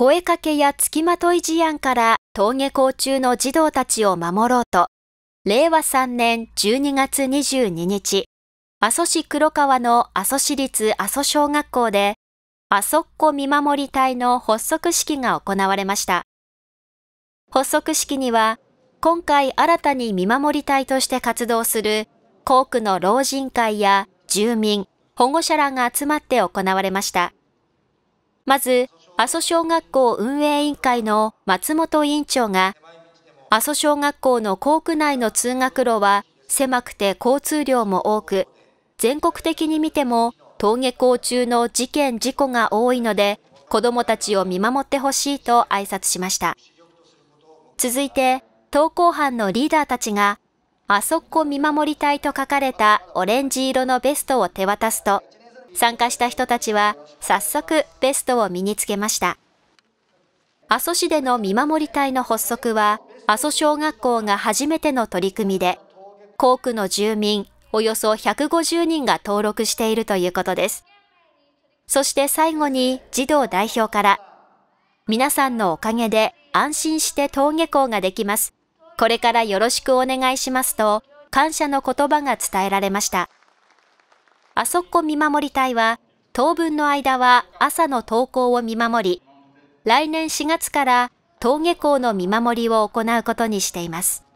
声かけや付きまとい事案から登下校中の児童たちを守ろうと、令和3年12月22日、阿蘇市黒川の阿蘇市立阿蘇小学校で、阿蘇っ子見守り隊の発足式が行われました。発足式には、今回新たに見守り隊として活動する、校区の老人会や住民、保護者らが集まって行われました。まず、阿蘇小学校運営委員会の松本委員長が、阿蘇小学校の校区内の通学路は狭くて交通量も多く、全国的に見ても登下校中の事件事故が多いので、子供たちを見守ってほしいと挨拶しました。続いて、登校班のリーダーたちが、あそこ見守りたいと書かれたオレンジ色のベストを手渡すと、参加した人たちは早速ベストを身につけました。阿蘇市での見守り隊の発足は阿蘇小学校が初めての取り組みで、校区の住民およそ150人が登録しているということです。そして最後に児童代表から、皆さんのおかげで安心して登下校ができます。これからよろしくお願いしますと、感謝の言葉が伝えられました。あそこ見守り隊は、当分の間は朝の登校を見守り、来年4月から登下校の見守りを行うことにしています。